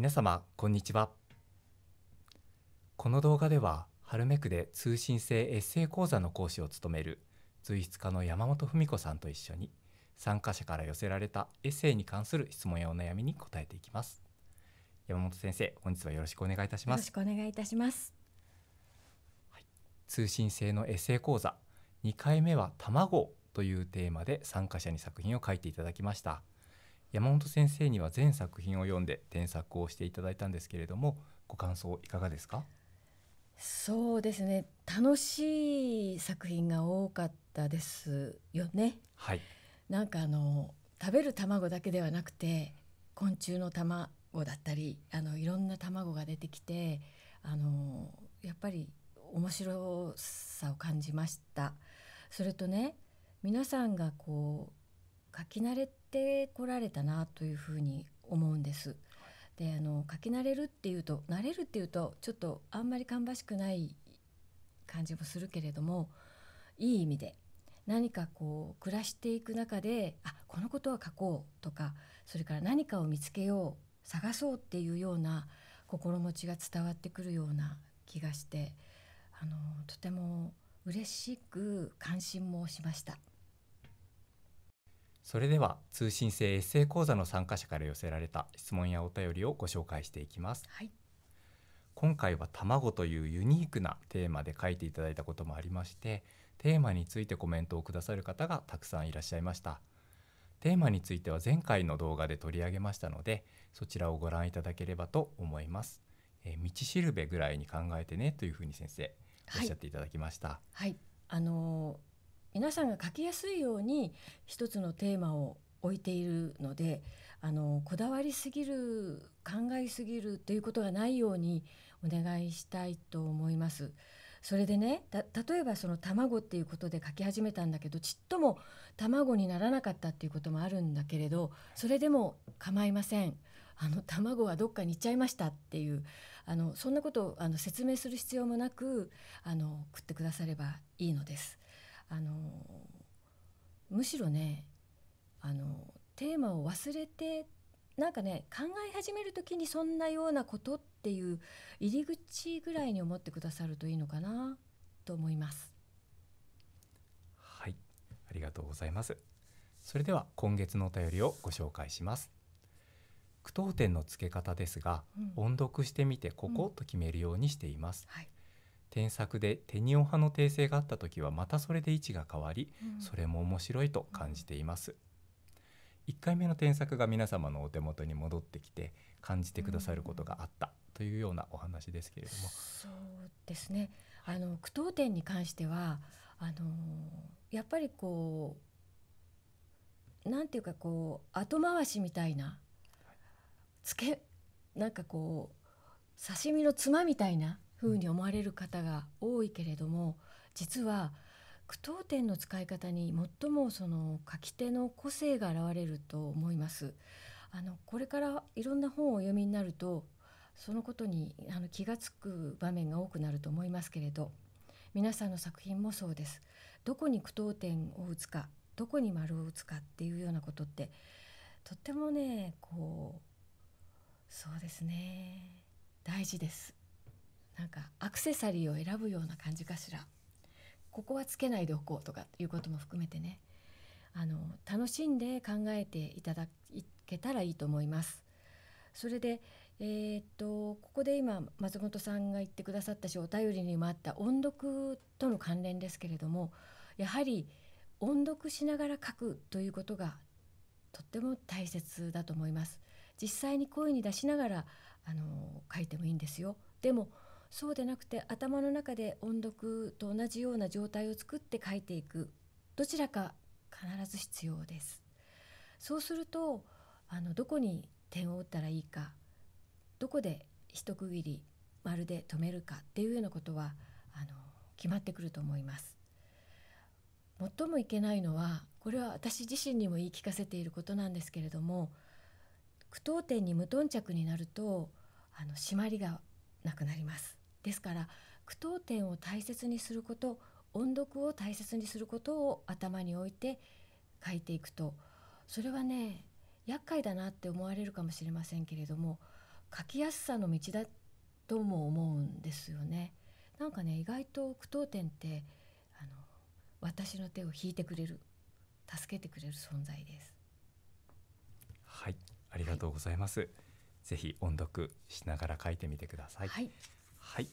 皆様こんにちはこの動画では春めくで通信制エッセイ講座の講師を務める随筆家の山本文子さんと一緒に参加者から寄せられたエッセイに関する質問やお悩みに答えていきます山本先生本日はよろしくお願いいたしますよろしくお願いいたします、はい、通信制のエッセイ講座2回目は卵というテーマで参加者に作品を書いていただきました山本先生には全作品を読んで添削をしていただいたんですけれどもご感想いかがですかそうですね楽しい作品が多かったですよね。はい、なんかあの食べる卵だけではなくて昆虫の卵だったりあのいろんな卵が出てきてあのやっぱり面白さを感じました。それとね皆さんがこう書き慣れてこられたなというふうに思うんです。であの書き慣れるっていうと慣れるっていうとちょっとあんまり芳しくない感じもするけれどもいい意味で何かこう暮らしていく中であこのことは書こうとかそれから何かを見つけよう探そうっていうような心持ちが伝わってくるような気がしてあのとても嬉しく関心もしました。それでは通信制エッセイ講座の参加者から寄せられた質問やお便りをご紹介していきます、はい、今回は卵というユニークなテーマで書いていただいたこともありましてテーマについてコメントをくださる方がたくさんいらっしゃいましたテーマについては前回の動画で取り上げましたのでそちらをご覧いただければと思います、えー、道しるべぐらいに考えてねというふうに先生おっしゃっていただきましたはい、はい、あのー皆さんが書きやすいように一つのテーマを置いているのであのこだわりすぎる考えすぎるということがないようにお願いしたいと思います。それでね例えばその卵っていうことで書き始めたんだけどちっとも卵にならなかったっていうこともあるんだけれどそれでも構いません。あの卵はどっかに行っちゃいましたっていうあのそんなことをあの説明する必要もなくあのってくださればいいのです。あのむしろねあのテーマを忘れてなんかね考え始める時にそんなようなことっていう入り口ぐらいに思ってくださるといいのかなと思います。はいありがとうございます。それでは今月のお便りをご紹介します。句読点の付け方ですが、うん、音読してみてここと決めるようにしています。うんはい添削でテニオ派の訂正があった時はまたそれで位置が変わり、うん、それも面白いと感じています。1回目の添削が皆様のお手元に戻ってきて感じてくださることがあったというようなお話ですけれども、うん、そうですねあの句読点に関してはあのやっぱりこうなんていうかこう後回しみたいなつけなんかこう刺身のつまみたいなふうに思われる方が多いけれども実は句読点の使い方に最もその書き手の個性が現れると思います。あのこれからいろんな本をお読みになるとそのことにあの気が付く場面が多くなると思いますけれど皆さんの作品もそうです。どこに句読点を打つかどこに丸を打つかっていうようなことってとってもねこうそうですね大事です。なんかアクセサリーを選ぶような感じかしらここはつけないでおこうとかいうことも含めてねあの楽しんで考えていただけたらいいと思います。それでえー、っとここで今松本さんが言ってくださったしお便りにもあった音読との関連ですけれどもやはり音読しながら書くということがとっても大切だと思います。実際に声に出しながらあの書いてもいいんですよ。でもそうでなくて頭の中で音読と同じような状態を作って書いていくどちらか必ず必要です。そうするとあのどこに点を打ったらいいかどこで一区切り丸で止めるかっていうようなことはあの決まってくると思います。最もいけないのはこれは私自身にも言い聞かせていることなんですけれども句読点に無頓着になるとあの締まりがなくなりますですから句読点を大切にすること音読を大切にすることを頭に置いて書いていくとそれはね厄介だなって思われるかもしれませんけれども書きやすさの道だとも思うんですよね。なんかね意外と句読点ってあの私の手を引いてくれる助けてくれる存在です。はいありがとうございます、はい、ぜひ音読しながら書いてみてください、はいはい、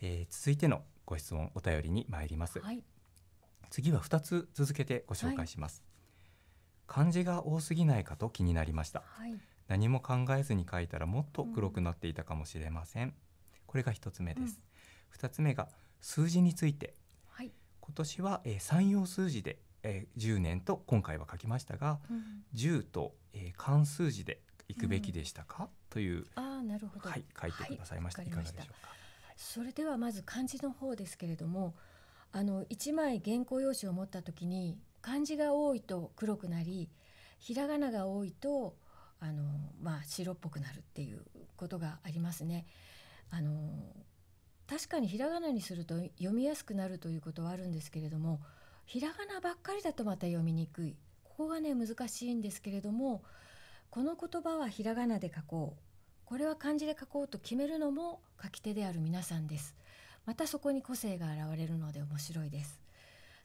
えー、続いてのご質問お便りに参ります、はい、次は2つ続けてご紹介します、はい、漢字が多すぎないかと気になりました、はい、何も考えずに書いたらもっと黒くなっていたかもしれません、うん、これが1つ目です、うん、つ目が数字について、はい、今年は、えー、三要数字で、えー、10年と今回は書きましたが、うん、10と、えー、漢数字でいくべきでしたか、うん、という、あなるほどはい、書いてくださいました、いかがでしょうかそれではまず漢字の方ですけれどもあの1枚原稿用紙を持った時に漢字が多いと黒くなりひらがなが多いとあの、まあ、白っぽくなるっていうことがありますね。あの確かにひらがなにすると読みやすくなるということはあるんですけれどもひらがなばっかりだとまた読みにくいここがね難しいんですけれどもこの言葉はひらがなで書こうこれは漢字で書こうと決めるのも書き手である皆さんですまたそこに個性が現れるので面白いです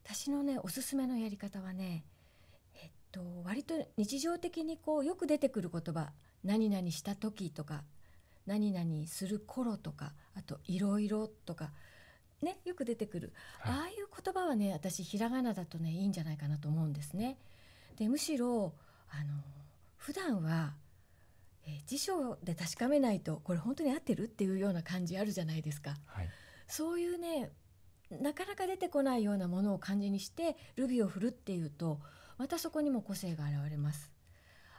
私のねおすすめのやり方はねえっと割と日常的にこうよく出てくる言葉「何々した時」とか「何々する頃」とかあと「いろいろ」とかねよく出てくる、ああいう言葉はね私ひらがなだとねいいんじゃないかなと思うんですね。でむしろあの普段はえ辞書で確かめないとこれ本当に合ってるっていうような感じあるじゃないですか。はい、そういうねなかなか出てこないようなものを漢字にしてルビを振るっていうとまたそこにも個性が現れます。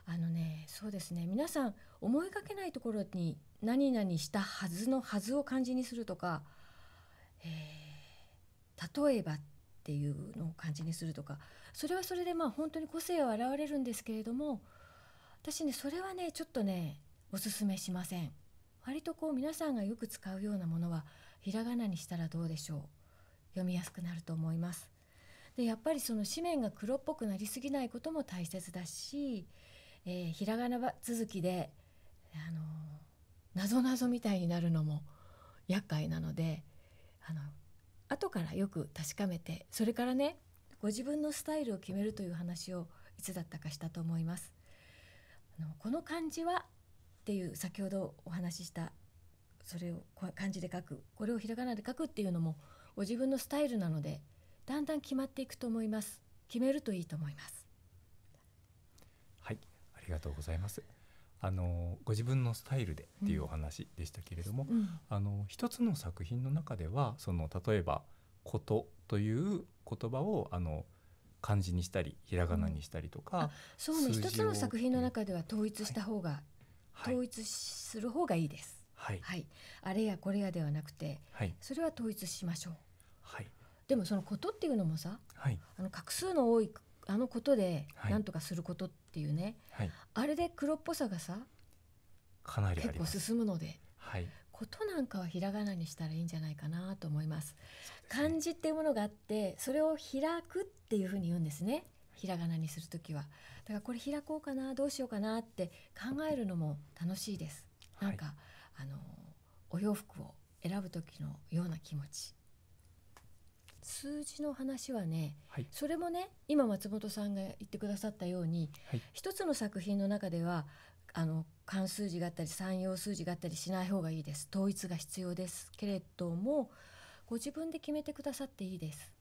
あのねそうですね皆さん思いがけないところに何々したはずのはずを漢字にするとか、えー、例えばっていうのを漢字にするとかそれはそれでまあ本当に個性は現れるんですけれども私ねそれはねちょっとねおすすめしません割とこう皆さんがよく使うようなものはひらがなにしたらどうでしょう読みやすくなると思いますでやっぱりその紙面が黒っぽくなりすぎないことも大切だし、えー、ひらがな続きであのなぞなぞみたいになるのも厄介なのであの後からよく確かめてそれからねご自分のスタイルを決めるという話をいつだったかしたと思います。のこの漢字はっていう先ほどお話ししたそれを漢字で書くこれをひらがなで書くっていうのもご自分のスタイルなのでだんだん決まっていくと思います決めるといいと思いますはいありがとうございますあのご自分のスタイルでっていうお話でしたけれども、うんうん、あの一つの作品の中ではその例えば「こと」という言葉をあの漢字にしたりひらがなにしたりとか、うん、そうね一つの作品の中では統一した方が、はい、統一する方がいいです、はい、はい、あれやこれやではなくて、はい、それは統一しましょう、はい、でもそのことっていうのもさ、はい、あの画数の多いあのことでなんとかすることっていうね、はい、あれで黒っぽさがさかなり結構進むので、はい、ことなんかはひらがなにしたらいいんじゃないかなと思います。すね、漢字っていうものがあってそれを開くっていうふうに言うんですね。ひらがなにするときはだからこれ開こうかなどうしようかなって考えるのも楽しいです。なんか、はい、あのお洋服を選ぶ時のような気持ち数字の話はね、はい、それもね今松本さんが言ってくださったように、はい、一つの作品の中ではあの漢数字があったり三様数字があったりしない方がいいです統一が必要ですけれどもご自分で決めてくださっていいです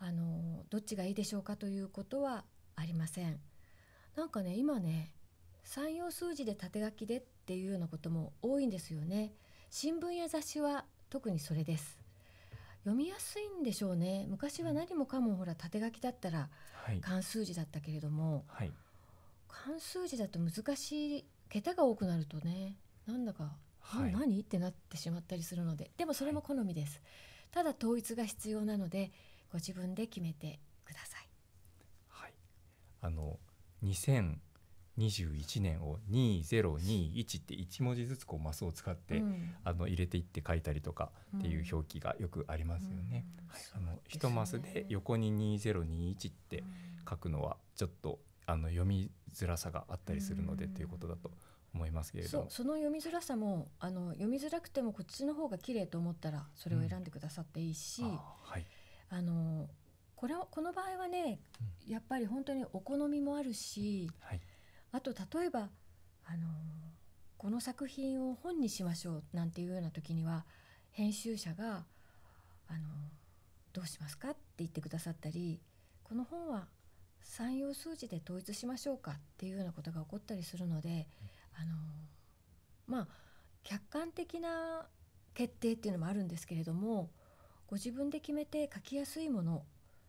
あのどっちがいいでしょうかということはありませんなんかね今ね三様数字で縦書きでっていうようなことも多いんですよね新聞や雑誌は特にそれです読みやすいんでしょうね昔は何もかもほら縦書きだったら漢数字だったけれども、はいはい漢数字だと難しい桁が多くなるとねなんだか、はい、何ってなってしまったりするのででもそれも好みです、はい、ただ統一が必要なのでご自分で決めてください。はい、あの2021年を2021って1文字ずつこうマスを使って、うん、あの入れていって書いたりとかっていう表記がよくありますよね。うんうん、はい、あの1マスで横に2021って書くのはちょっとあの読みづらさがあったりするのでっていうことだと思いますけれどもその読みづらさもあの読みづらくてもこっちの方が綺麗と思ったらそれを選んでくださっていいし、うんあはい、あのこれこの場合はね、うん、やっぱり本当にお好みもあるし、はい、あと例えばあのこの作品を本にしましょうなんていうような時には編集者があの「どうしますか?」って言ってくださったり「この本は三要数字で統一しましょうかっていうようなことが起こったりするので、あのまあ客観的な決定っていうのもあるんですけれどもご自分で決めて書きやすいもの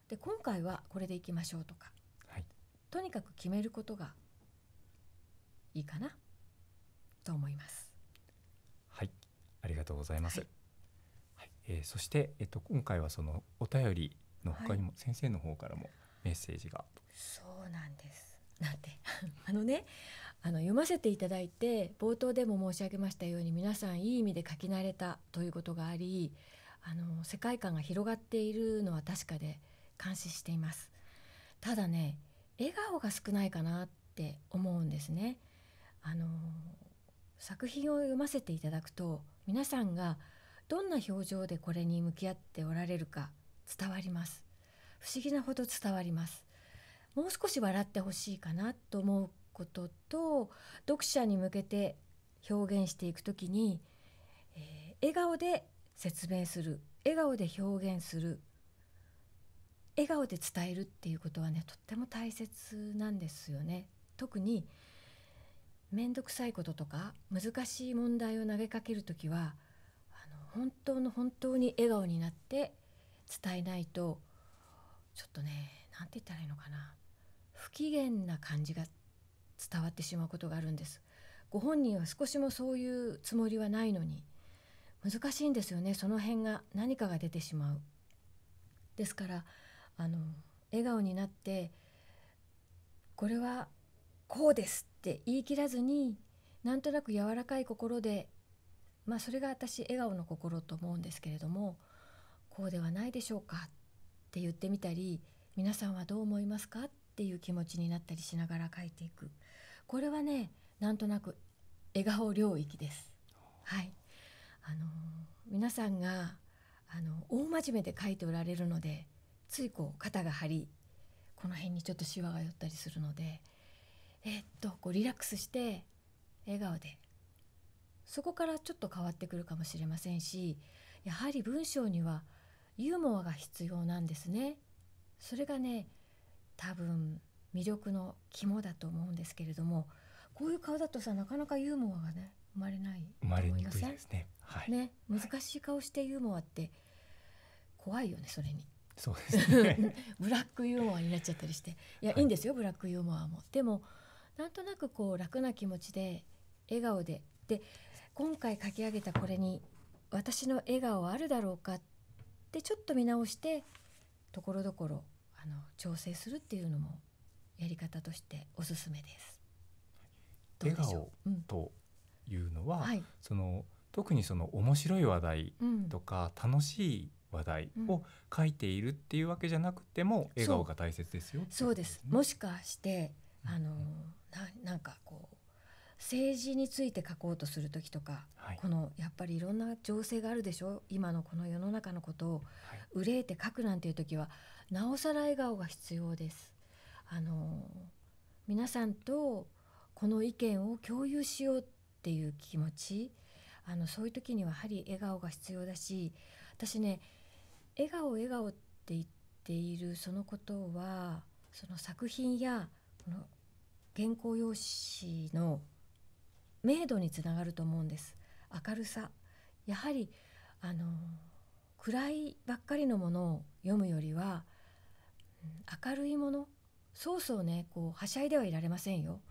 で今回はこれでいきましょうとか、はい、とにかく決めることがいいかなと思います。はいありがとうございます、はい、はい、えー、そして、えっと、今回はそのお便りの他にも、先生の方からも、メッセージが。そうなんです なんて あのねあの読ませていただいて冒頭でも申し上げましたように皆さんいい意味で書き慣れたということがありあの世界観が広がっているのは確かで監視していますただね笑顔が少ないかなって思うんですねあの作品を読ませていただくと皆さんがどんな表情でこれに向き合っておられるか伝わります不思議なほど伝わりますもう少し笑ってほしいかなと思うことと読者に向けて表現していくときに、えー、笑顔で説明する笑顔で表現する笑顔で伝えるっていうことはねとっても大切なんですよね特に面倒くさいこととか難しい問題を投げかける時はあの本当の本当に笑顔になって伝えないとちょっとね何て言ったらいいのかな不機嫌な感じが伝わってしまうことがあるんですご本人は少しもそういうつもりはないのに難しいんですよねその辺が何かが出てしまうですからあの笑顔になってこれはこうですって言い切らずになんとなく柔らかい心でまあそれが私笑顔の心と思うんですけれどもこうではないでしょうかって言ってみたり皆さんはどう思いますかっていう気持ちになったりしながら書いていくこれはねなんとなく笑顔領域です。はいあの皆さんがあの大真面目で書いておられるのでついこう肩が張りこの辺にちょっとシワが寄ったりするのでえっとこうリラックスして笑顔でそこからちょっと変わってくるかもしれませんしやはり文章には「ユーモアが必要なんですねそれがね多分魅力の肝だと思うんですけれどもこういう顔だとさなかなかユーモアがね生まれない生まれにくいですね,、はい、ね難しい顔してユーモアって怖いよねそれに。そうですね ブラックユーモアになっちゃったりしていや、はい、いいんですよブラックユーモアも。でもなんとなくこう楽な気持ちで笑顔でで今回書き上げたこれに私の笑顔はあるだろうかっでちょっと見直してところどころあの調整するっていうのもやり方としておすすめです。笑顔というのは、うんはい、その特にその面白い話題とか、楽しい話題を書いているっていうわけじゃなくても、笑顔が大切ですよ、ね、そうですもしかしてあのななんかこう政治について書こうとする時とか、はい、このやっぱりいろんな情勢があるでしょ今のこの世の中のことを憂えて書くなんていう時はなおさら笑顔が必要です。あの皆さんとこの意見を共有しようっていう気持ちあのそういう時にはやはり笑顔が必要だし私ね笑顔笑顔って言っているそのことはその作品やこの原稿用紙の明度につながると思うんです明るさやはりあの暗いばっかりのものを読むよりは明るいものそうそうねこうはしゃいではいられませんよ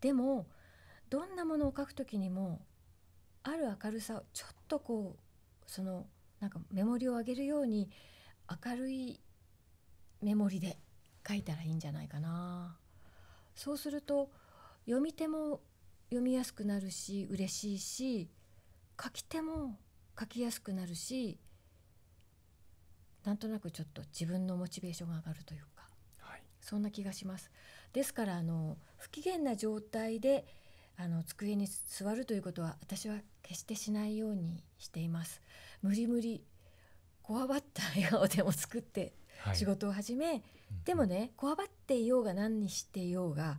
でもどんなものを書く時にもある明るさをちょっとこうそのなんかメモリを上げるように明るいメモリで書いたらいいんじゃないかなそうすると読み手も読みやすくなるし嬉しいし書き手も書きやすくなるしなんとなくちょっと自分のモチベーションが上がるというか、はい、そんな気がします。ですからあの不機嫌な状態であの机に座るということは私は決してしないようにしています。無理無理こわばった笑顔でも作って仕事を始め、はい、でもねこわばっていようが何にしていようが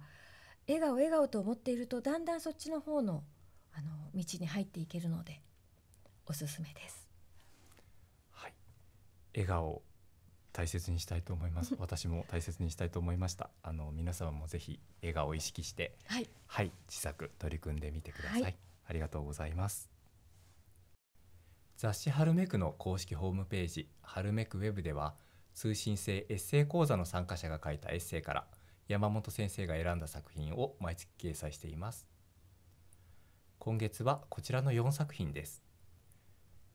笑顔笑顔と思っているとだんだんそっちの方のあの道に入っていけるのでおすすめです。はい、笑顔大切にしたいと思います。私も大切にしたいと思いました。あの皆様もぜひ笑顔を意識して、はい、はい、自作取り組んでみてください。はい、ありがとうございます。雑誌ハルメクの公式ホームページハルメクウェブでは通信制エッセイ講座の参加者が書いたエッセイから山本先生が選んだ作品を毎月掲載しています今月はこちらの4作品です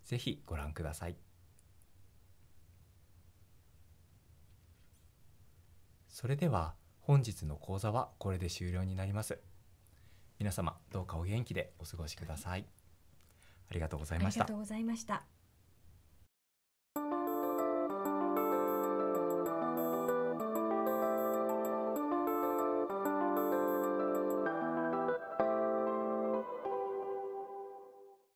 ぜひご覧くださいそれでは本日の講座はこれで終了になります皆様どうかお元気でお過ごしくださいありがとうございましたありがとうございました